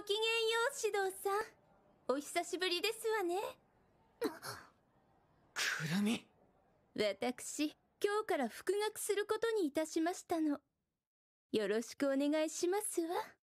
ごきげんよう、指導さん。お久しぶりですわね。くるみ私、今日から復学することにいたしましたの。よろしくお願いしますわ。